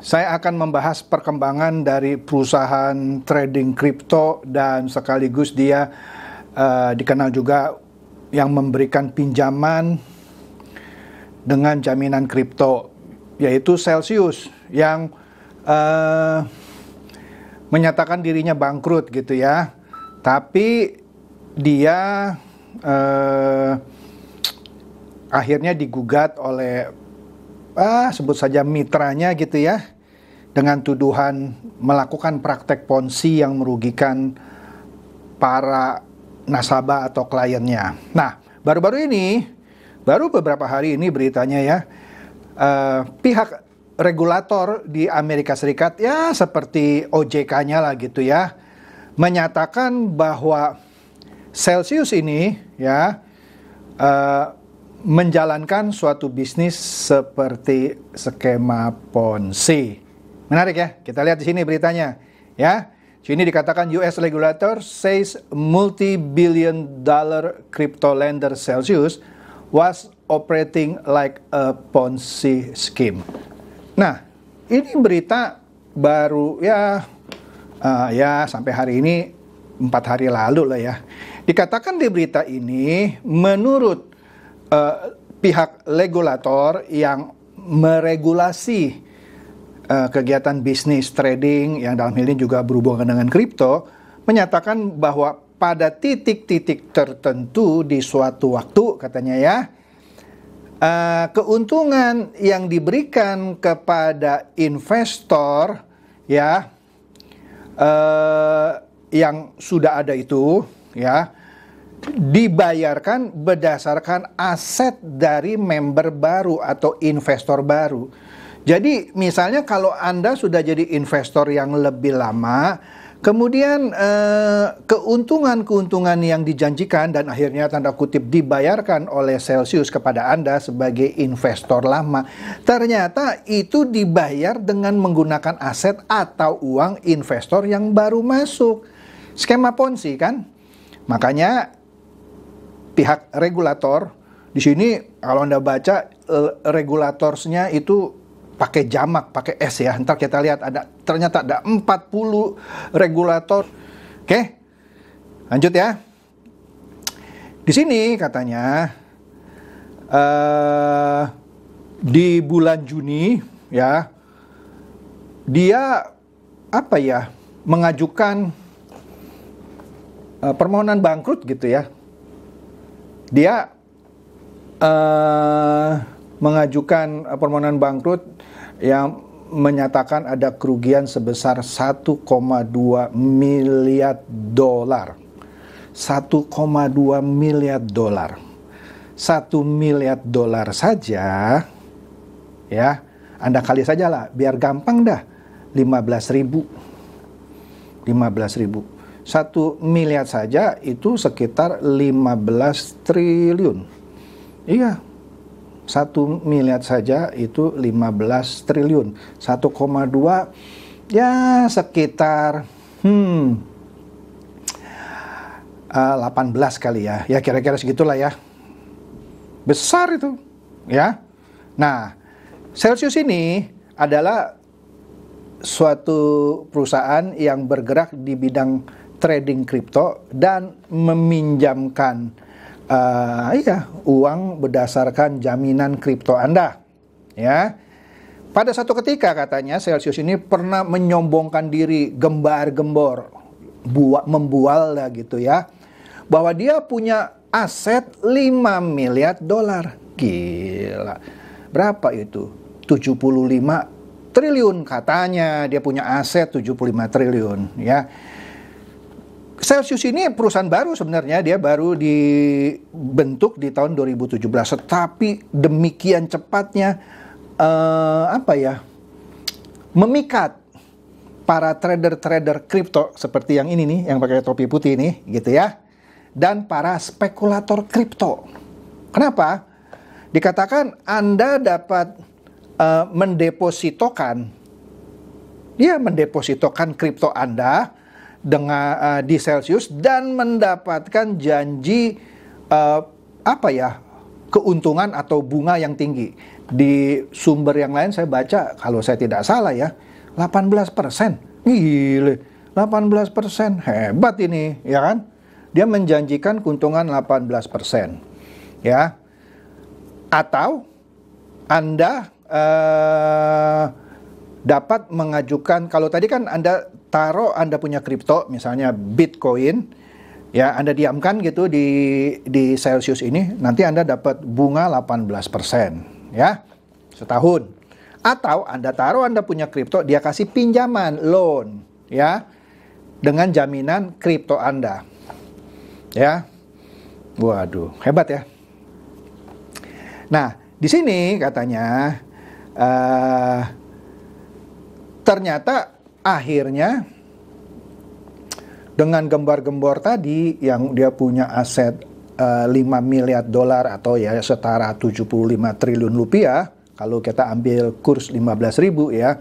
Saya akan membahas perkembangan dari perusahaan trading kripto dan sekaligus dia uh, dikenal juga yang memberikan pinjaman dengan jaminan kripto yaitu Celsius yang uh, menyatakan dirinya bangkrut gitu ya. Tapi dia uh, akhirnya digugat oleh ah, sebut saja mitranya gitu ya dengan tuduhan melakukan praktek ponzi yang merugikan para nasabah atau kliennya. Nah, baru-baru ini, baru beberapa hari ini beritanya ya, uh, pihak regulator di Amerika Serikat ya seperti OJK-nya lah gitu ya, menyatakan bahwa Celsius ini ya uh, menjalankan suatu bisnis seperti skema ponzi. Menarik ya, kita lihat di sini beritanya. Ya, sini dikatakan US regulator says multi-billion dollar crypto lender Celsius was operating like a Ponzi scheme. Nah, ini berita baru ya, uh, ya sampai hari ini empat hari lalu lah ya. Dikatakan di berita ini, menurut uh, pihak regulator yang meregulasi uh, kegiatan bisnis trading yang dalam hal ini juga berhubungan dengan kripto menyatakan bahwa pada titik-titik tertentu di suatu waktu katanya ya uh, keuntungan yang diberikan kepada investor ya uh, yang sudah ada itu ya dibayarkan berdasarkan aset dari member baru atau investor baru. Jadi misalnya kalau Anda sudah jadi investor yang lebih lama, kemudian eh, keuntungan-keuntungan yang dijanjikan dan akhirnya tanda kutip dibayarkan oleh Celsius kepada Anda sebagai investor lama, ternyata itu dibayar dengan menggunakan aset atau uang investor yang baru masuk. Skema ponzi kan? Makanya pihak regulator di sini kalau anda baca eh, regulatornya itu pakai jamak, pakai S ya. Ntar kita lihat ada ternyata ada 40 regulator. Oke. Lanjut ya. Di sini katanya uh, di bulan Juni ya dia apa ya mengajukan uh, permohonan bangkrut gitu ya dia uh, mengajukan eh, permohonan bangkrut yang menyatakan ada kerugian sebesar 1,2 miliar dolar. 1,2 miliar dolar. 1 miliar dolar saja ya. Anda kali saja lah biar gampang dah. 15 ribu. 15 ribu satu miliar saja itu sekitar 15 triliun. Iya, satu miliar saja itu 15 triliun. 1,2 ya sekitar hmm, 18 eh, kali ya. Ya kira-kira segitulah ya. Besar itu, ya. Nah, Celsius ini adalah suatu perusahaan yang bergerak di bidang trading kripto dan meminjamkan uh, ya uang berdasarkan jaminan kripto Anda ya pada satu ketika katanya Celsius ini pernah menyombongkan diri gembar-gembor buat membual lah gitu ya bahwa dia punya aset 5 miliar dolar gila berapa itu 75 triliun katanya dia punya aset 75 triliun ya Celsius ini perusahaan baru sebenarnya dia baru dibentuk di tahun 2017 tetapi demikian cepatnya uh, apa ya memikat para trader-trader kripto seperti yang ini nih yang pakai topi putih ini gitu ya dan para spekulator kripto. Kenapa? Dikatakan Anda dapat uh, mendepositokan dia ya, mendepositokan kripto Anda dengan uh, eh, di Celsius dan mendapatkan janji uh, apa ya keuntungan atau bunga yang tinggi. Di sumber yang lain saya baca kalau saya tidak salah ya 18 persen. Gile, 18 persen hebat ini ya kan? Dia menjanjikan keuntungan 18 persen ya. Atau anda uh, dapat mengajukan kalau tadi kan Anda taruh Anda punya kripto, misalnya Bitcoin, ya Anda diamkan gitu di di Celsius ini, nanti Anda dapat bunga 18% ya setahun. Atau Anda taruh Anda punya kripto, dia kasih pinjaman loan ya dengan jaminan kripto Anda. Ya. Waduh, hebat ya. Nah, di sini katanya uh, ternyata akhirnya dengan gembar-gembor tadi yang dia punya aset uh, eh, 5 miliar dolar atau ya setara 75 triliun rupiah kalau kita ambil kurs 15 ribu ya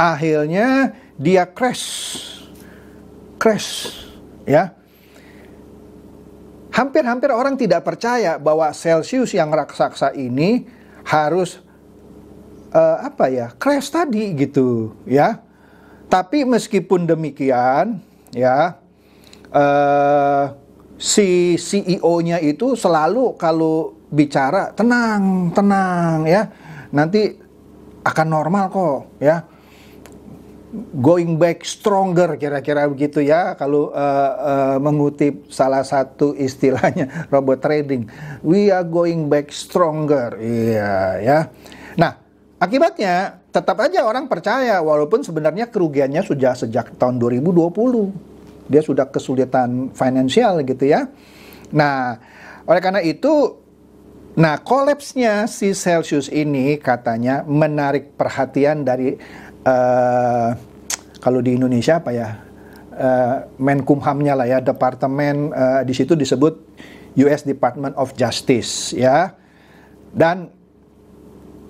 akhirnya dia crash crash ya hampir-hampir orang tidak percaya bahwa Celsius yang raksasa ini harus uh, apa ya crash tadi gitu ya tapi meskipun demikian, ya eh, si CEO-nya itu selalu kalau bicara tenang, tenang, ya nanti akan normal kok, ya going back stronger kira-kira begitu ya kalau uh, uh, mengutip salah satu istilahnya robot trading we are going back stronger iya yeah, ya yeah. nah Akibatnya, tetap aja orang percaya walaupun sebenarnya kerugiannya sudah sejak tahun 2020. Dia sudah kesulitan finansial gitu ya. Nah, oleh karena itu, nah kolapsnya si Celsius ini katanya menarik perhatian dari uh, kalau di Indonesia apa ya? Uh, Menkumhamnya lah ya, departemen uh, di situ disebut US Department of Justice ya. Dan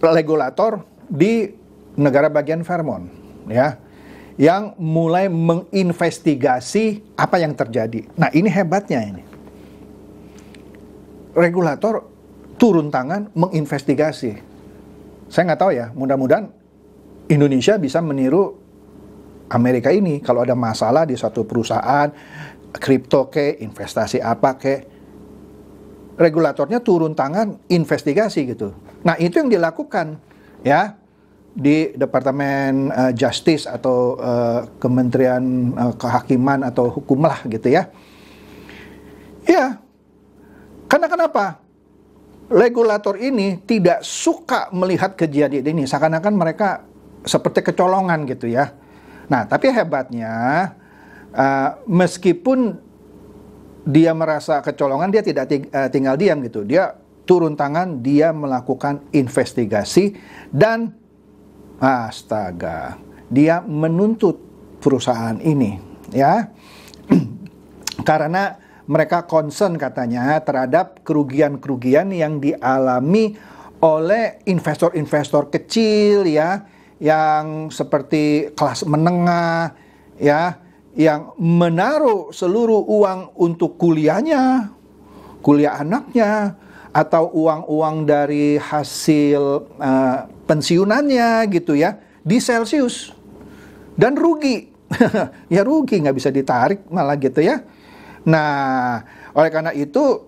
regulator di negara bagian Vermont ya yang mulai menginvestigasi apa yang terjadi. Nah, ini hebatnya ini. Regulator turun tangan menginvestigasi. Saya nggak tahu ya, mudah-mudahan Indonesia bisa meniru Amerika ini kalau ada masalah di suatu perusahaan kripto ke investasi apa ke regulatornya turun tangan investigasi gitu. Nah, itu yang dilakukan ya di Departemen uh, Justice atau uh, Kementerian uh, Kehakiman atau Hukum lah gitu ya. Ya. Karena kenapa? Regulator ini tidak suka melihat kejadian ini, seakan-akan mereka seperti kecolongan gitu ya. Nah, tapi hebatnya uh, meskipun dia merasa kecolongan dia tidak ting eh, tinggal diam gitu. Dia turun tangan, dia melakukan investigasi dan astaga, dia menuntut perusahaan ini ya. Karena mereka concern katanya terhadap kerugian-kerugian yang dialami oleh investor-investor kecil ya yang seperti kelas menengah ya yang menaruh seluruh uang untuk kuliahnya, kuliah anaknya, atau uang-uang dari hasil uh, pensiunannya gitu ya di Celsius dan rugi ya rugi nggak bisa ditarik malah gitu ya nah oleh karena itu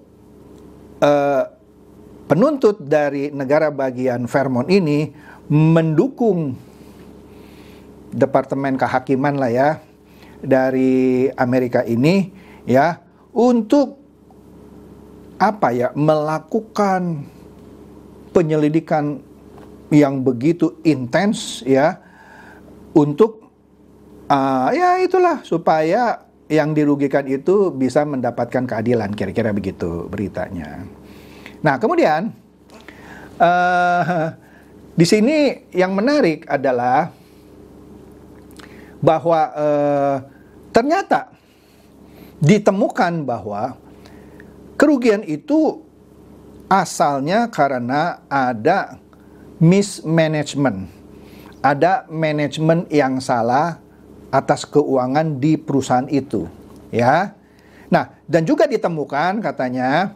uh, penuntut dari negara bagian Vermont ini mendukung Departemen Kehakiman lah ya dari Amerika ini ya untuk apa ya melakukan penyelidikan yang begitu intens ya untuk uh, ya itulah supaya yang dirugikan itu bisa mendapatkan keadilan kira-kira begitu beritanya. Nah kemudian uh, di sini yang menarik adalah bahwa eh, ternyata ditemukan bahwa kerugian itu asalnya karena ada mismanagement, ada manajemen yang salah atas keuangan di perusahaan itu, ya. Nah, dan juga ditemukan katanya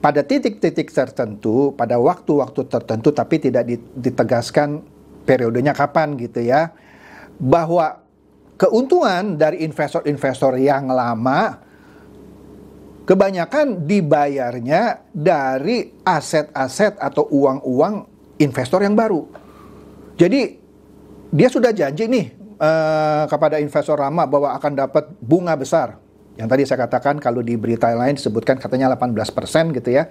pada titik-titik tertentu, pada waktu-waktu tertentu tapi tidak ditegaskan periodenya kapan gitu ya, bahwa keuntungan dari investor-investor yang lama kebanyakan dibayarnya dari aset-aset atau uang-uang investor yang baru. Jadi dia sudah janji nih eh, kepada investor lama bahwa akan dapat bunga besar. Yang tadi saya katakan kalau di berita lain disebutkan katanya 18% gitu ya.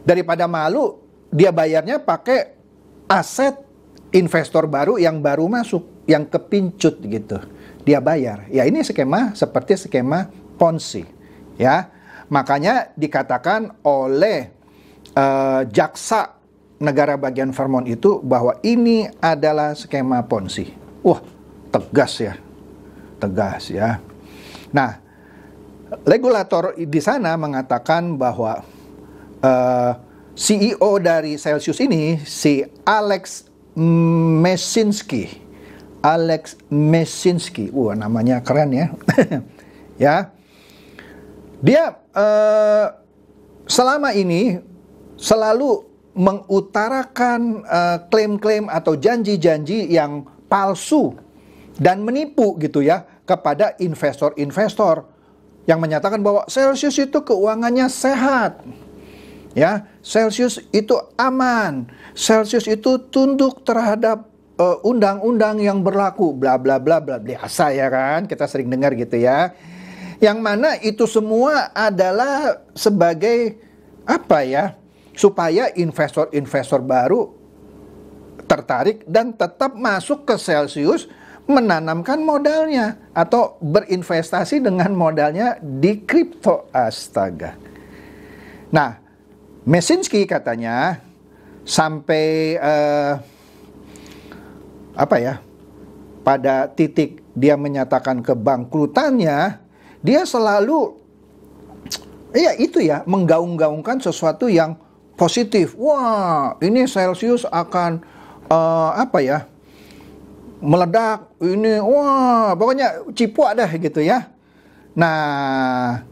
Daripada malu dia bayarnya pakai aset investor baru yang baru masuk yang kepincut gitu. Dia bayar. Ya ini skema seperti skema ponzi ya. Makanya dikatakan oleh uh, jaksa negara bagian Vermont itu bahwa ini adalah skema ponzi. Wah, tegas ya. Tegas ya. Nah, regulator di sana mengatakan bahwa uh, eh, CEO dari Celsius ini si Alex Mesinski Alex Mesinski. Wah, namanya keren ya. ya. Dia uh, selama ini selalu mengutarakan eh, klaim-klaim uh, atau janji-janji yang palsu dan menipu gitu ya kepada investor-investor yang menyatakan bahwa Celsius itu keuangannya sehat. Ya, Celsius itu aman. Celsius itu tunduk terhadap Eh, undang-undang uh, yang berlaku bla bla bla bla biasa ya kan kita sering dengar gitu ya yang mana itu semua adalah sebagai apa ya supaya investor-investor baru tertarik dan tetap masuk ke Celsius menanamkan modalnya atau berinvestasi dengan modalnya di kripto astaga. Nah, Mesinski katanya sampai uh, apa ya pada titik dia menyatakan kebangkrutannya dia selalu ya itu ya menggaung-gaungkan sesuatu yang positif wah ini Celsius akan uh, apa ya meledak ini wah pokoknya cipuak ada gitu ya nah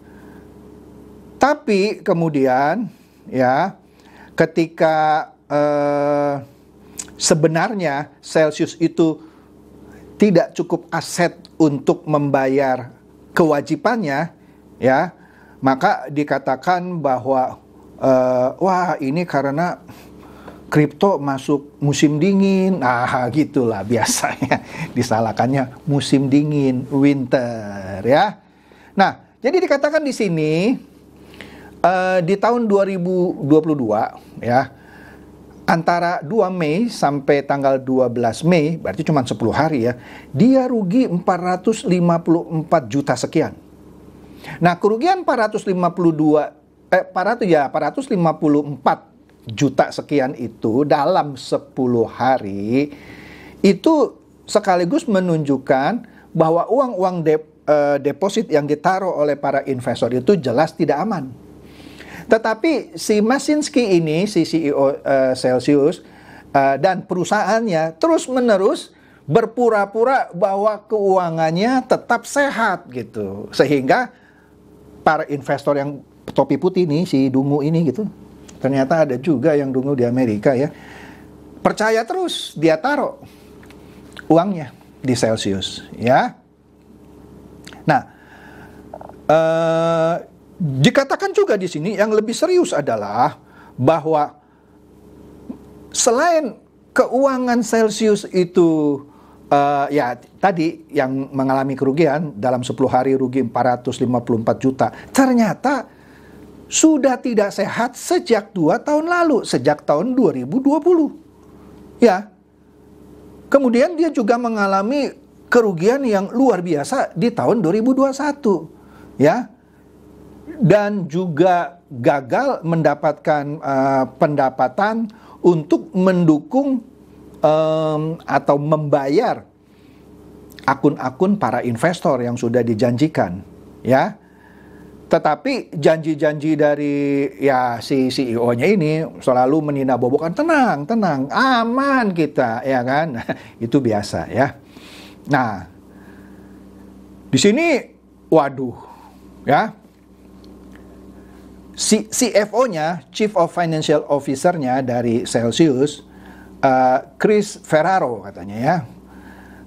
tapi kemudian ya ketika uh, sebenarnya Celsius itu tidak cukup aset untuk membayar kewajibannya ya maka dikatakan bahwa uh, wah ini karena kripto masuk musim dingin. Ah, gitulah biasanya disalahkannya musim dingin, winter ya. Nah, jadi dikatakan di sini uh, di tahun 2022 ya antara 2 Mei sampai tanggal 12 Mei, berarti cuma 10 hari ya, dia rugi 454 juta sekian. Nah, kerugian 452 eh 400 ya 454 juta sekian itu dalam 10 hari itu sekaligus menunjukkan bahwa uang-uang de, eh, deposit yang ditaruh oleh para investor itu jelas tidak aman. Tetapi si Masinski ini, si CEO uh, eh, Celsius uh, dan perusahaannya terus-menerus berpura-pura bahwa keuangannya tetap sehat gitu. Sehingga para investor yang topi putih ini, si dungu ini gitu. Ternyata ada juga yang dungu di Amerika ya. Percaya terus dia taruh uangnya di Celsius ya. Nah, eh uh, dikatakan juga di sini yang lebih serius adalah bahwa selain keuangan Celsius itu uh, ya tadi yang mengalami kerugian dalam 10 hari rugi 454 juta ternyata sudah tidak sehat sejak dua tahun lalu sejak tahun 2020 ya kemudian dia juga mengalami kerugian yang luar biasa di tahun 2021 ya dan juga gagal mendapatkan uh, pendapatan untuk mendukung um, atau membayar akun-akun para investor yang sudah dijanjikan ya tetapi janji-janji dari ya si CEO-nya ini selalu menina bobokan tenang, tenang, aman kita, ya kan? Itu biasa ya. Nah, di sini waduh ya CFO-nya, Chief of Financial Officer-nya dari Celsius, uh, Chris Ferraro katanya ya,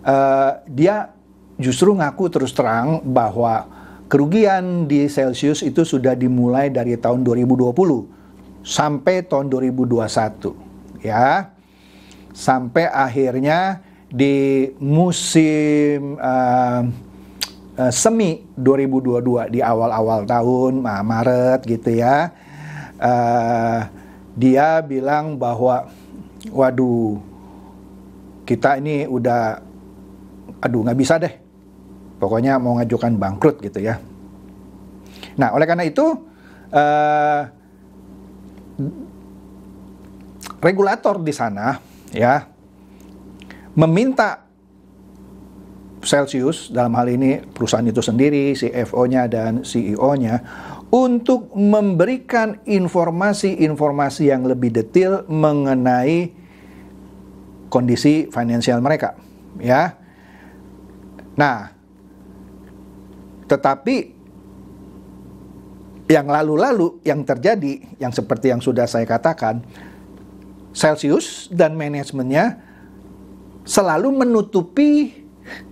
uh, dia justru ngaku terus terang bahwa kerugian di Celsius itu sudah dimulai dari tahun 2020 sampai tahun 2021 ya. Sampai akhirnya di musim uh, uh, semi 2022 di awal-awal tahun Maret gitu ya uh, dia bilang bahwa waduh kita ini udah aduh nggak bisa deh pokoknya mau ngajukan bangkrut gitu ya nah oleh karena itu uh, regulator di sana ya meminta Celsius, dalam hal ini perusahaan itu sendiri, CFO-nya dan CEO-nya, untuk memberikan informasi-informasi yang lebih detail mengenai kondisi finansial mereka, ya. Nah, tetapi yang lalu-lalu yang terjadi, yang seperti yang sudah saya katakan, Celsius dan manajemennya selalu menutupi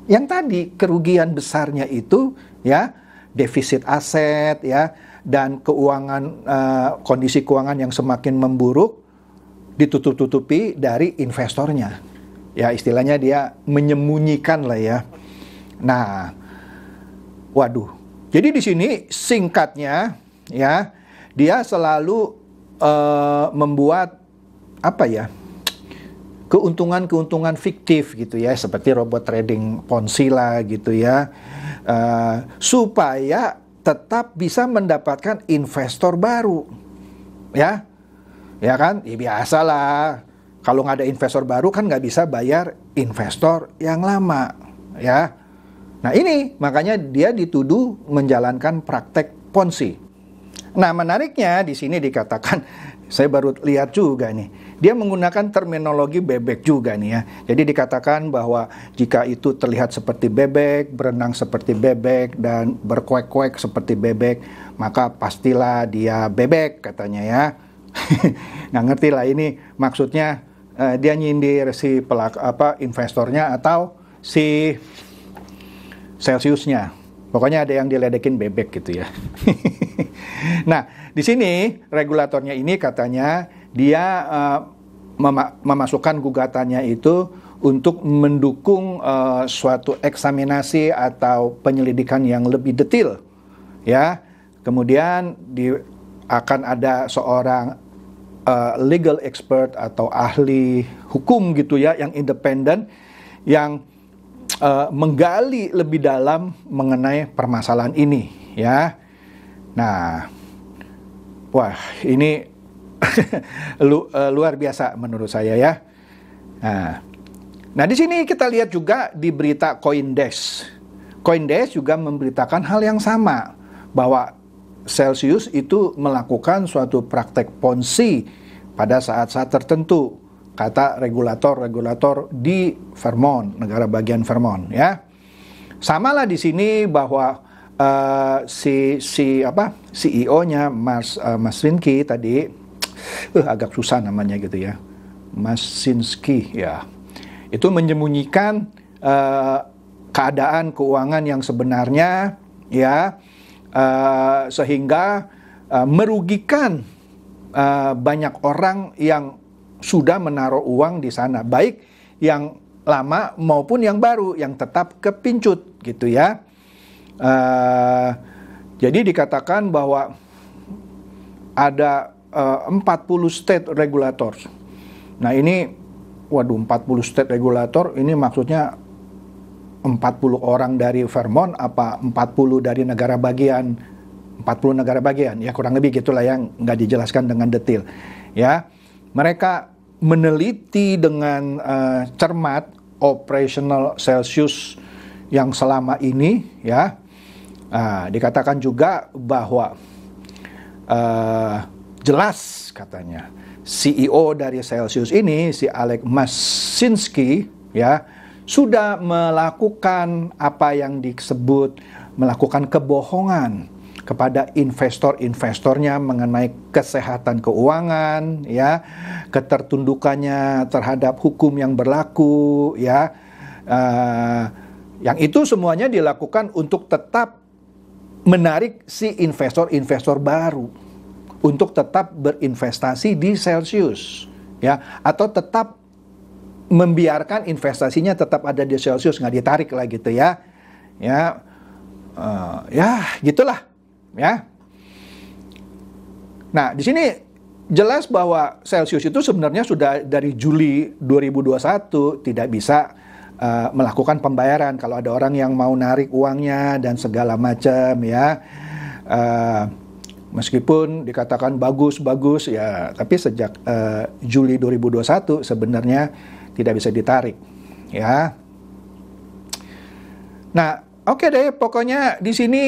yang tadi kerugian besarnya itu ya defisit aset ya dan keuangan uh, kondisi keuangan yang semakin memburuk ditutup-tutupi dari investornya. Ya istilahnya dia menyembunyikan lah ya. Nah, waduh. Jadi di sini singkatnya ya dia selalu uh, membuat apa ya? keuntungan-keuntungan fiktif gitu ya seperti robot trading ponzi lah gitu ya uh, supaya tetap bisa mendapatkan investor baru ya ya kan ya biasalah kalau nggak ada investor baru kan nggak bisa bayar investor yang lama ya nah ini makanya dia dituduh menjalankan praktek ponzi nah menariknya di sini dikatakan saya baru lihat juga nih. Dia menggunakan terminologi bebek juga nih ya. Jadi dikatakan bahwa jika itu terlihat seperti bebek, berenang seperti bebek, dan berkuek-kuek seperti bebek, maka pastilah dia bebek katanya ya. Nah ngerti lah ini maksudnya uh, dia nyindir si pelak apa investornya atau si Celsiusnya. Pokoknya ada yang diledekin bebek gitu ya. Nah, di sini regulatornya ini katanya dia uh, eh, mem memasukkan gugatannya itu untuk mendukung uh, suatu eksaminasi atau penyelidikan yang lebih detail. Ya. Kemudian di akan ada seorang uh, legal expert atau ahli hukum gitu ya yang independen yang uh, menggali lebih dalam mengenai permasalahan ini ya. Nah, wah ini lu, uh, luar biasa menurut saya ya. Nah, nah di sini kita lihat juga di berita Coindesk. Coindesk juga memberitakan hal yang sama bahwa Celsius itu melakukan suatu praktek ponzi pada saat-saat tertentu kata regulator-regulator di Vermont, negara bagian Vermont ya. Samalah di sini bahwa uh, si si apa CEO-nya Mas uh, Mas Rinki tadi uh, agak susah namanya gitu ya Mas Sinski ya itu menyembunyikan uh, keadaan keuangan yang sebenarnya ya uh, sehingga uh, merugikan uh, banyak orang yang sudah menaruh uang di sana baik yang lama maupun yang baru yang tetap kepincut gitu ya Uh, jadi dikatakan bahwa ada eh, uh, 40 state regulator. Nah ini, waduh 40 state regulator ini maksudnya 40 orang dari Vermont apa 40 dari negara bagian 40 negara bagian ya kurang lebih gitulah yang nggak dijelaskan dengan detail ya mereka meneliti dengan uh, cermat operational Celsius yang selama ini ya Nah, dikatakan juga bahwa uh, jelas katanya CEO dari Celsius ini si Alek Masinski ya sudah melakukan apa yang disebut melakukan kebohongan kepada investor-investornya mengenai kesehatan keuangan, ya, ketertundukannya terhadap hukum yang berlaku, ya, uh, yang itu semuanya dilakukan untuk tetap menarik si investor-investor baru untuk tetap berinvestasi di Celsius ya atau tetap membiarkan investasinya tetap ada di Celsius nggak ditarik lah gitu ya ya uh, ya gitulah ya nah di sini jelas bahwa Celsius itu sebenarnya sudah dari Juli 2021 tidak bisa uh, melakukan pembayaran kalau ada orang yang mau narik uangnya dan segala macam ya uh, meskipun dikatakan bagus-bagus ya tapi sejak uh, Juli 2021 sebenarnya tidak bisa ditarik ya nah oke okay deh pokoknya di sini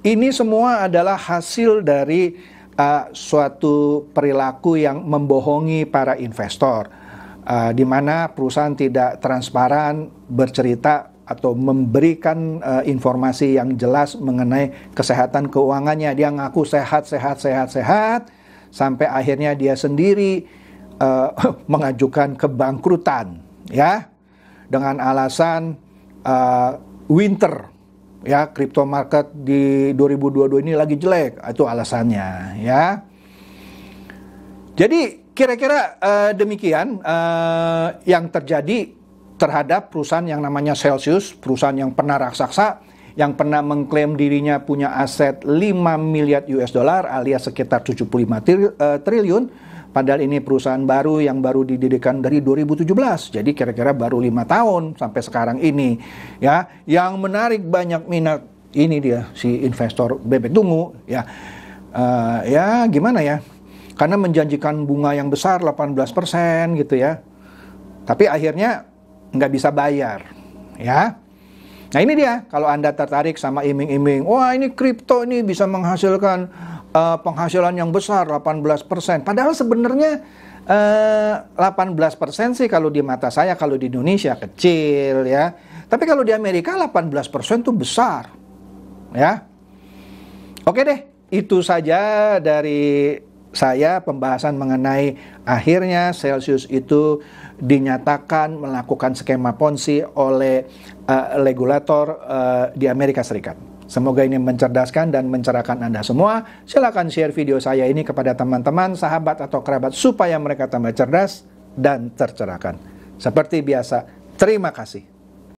ini semua adalah hasil dari uh, suatu perilaku yang membohongi para investor uh, di mana perusahaan tidak transparan bercerita atau memberikan uh, informasi yang jelas mengenai kesehatan keuangannya. Dia ngaku sehat, sehat, sehat, sehat, sampai akhirnya dia sendiri uh, mengajukan kebangkrutan, ya, dengan alasan uh, winter, ya, crypto market di 2022 ini lagi jelek, itu alasannya, ya. Jadi Kira-kira uh, demikian uh, yang terjadi terhadap perusahaan yang namanya Celsius, perusahaan yang pernah raksasa, yang pernah mengklaim dirinya punya aset 5 miliar US dollar alias sekitar 75 tri uh, triliun. Padahal ini perusahaan baru yang baru didirikan dari 2017. Jadi kira-kira baru lima tahun sampai sekarang ini. Ya, yang menarik banyak minat ini dia si investor bebek tunggu ya. Uh, ya gimana ya? karena menjanjikan bunga yang besar 18% gitu ya. Tapi akhirnya nggak bisa bayar, ya. Nah ini dia, kalau Anda tertarik sama iming-iming, wah ini kripto ini bisa menghasilkan uh, penghasilan yang besar 18%. Padahal sebenarnya uh, eh, 18% sih kalau di mata saya, kalau di Indonesia kecil ya. Tapi kalau di Amerika 18% tuh besar, ya. Oke deh, itu saja dari saya pembahasan mengenai akhirnya Celsius itu dinyatakan melakukan skema ponzi oleh uh, regulator uh, di Amerika Serikat. Semoga ini mencerdaskan dan mencerahkan Anda semua. Silakan share video saya ini kepada teman-teman, sahabat atau kerabat supaya mereka tambah cerdas dan tercerahkan. Seperti biasa, terima kasih.